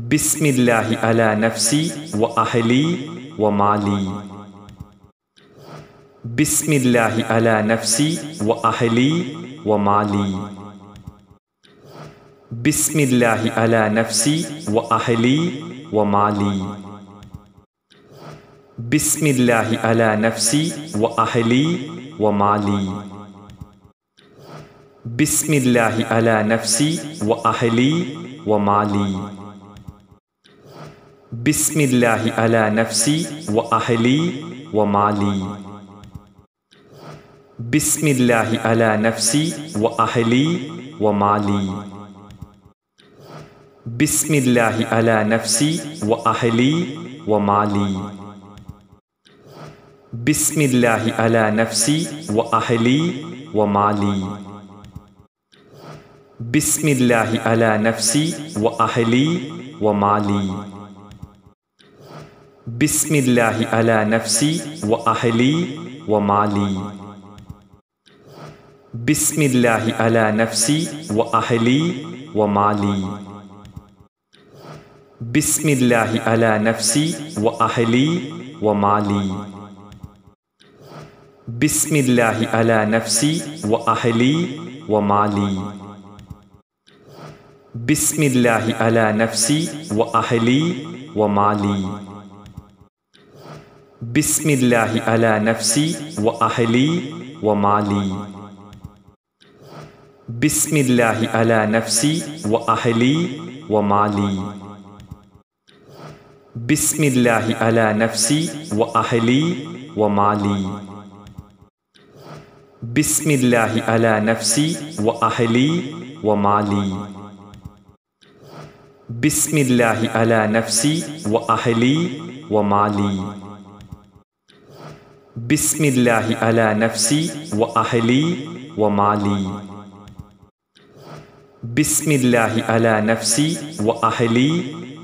بسم الله على نفسي وأهلي ومالي بسم الله على نفسي وأهلي ومالي بسم الله على نفسي وأهلي ومالي بسم الله على نفسي وأهلي ومالي بسم الله على نفسي وأهلي ومالي بسم الله على نفسي وأهلي ومالي بسم الله على نفسي وأهلي ومالي بسم الله على نفسي وأهلي ومالي بسم الله على نفسي وأهلي ومالي بسم الله على نفسي وأهلي ومالي بسم الله على نفسي وأهلي ومالي بسم الله على نفسي وأهلي ومالي بسم الله على نفسي وأهلي ومالي بسم الله على نفسي وأهلي ومالي بسم الله على نفسي وأهلي ومالي بسم الله على نفسي وأهلي ومالي بسم الله على نفسي وأهلي ومالي بسم الله على نفسي وأهلي ومالي بسم الله على نفسي وأهلي ومالي بسم الله على نفسي وأهلي ومالي بسم الله على نفسي وأهلي ومالي بسم الله على نفسي وأهلي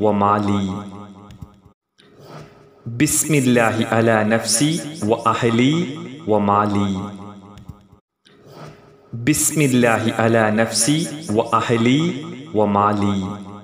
ومالي بسم الله على نفسي وأهلي ومالي بسم الله على نفسي وأهلي ومالي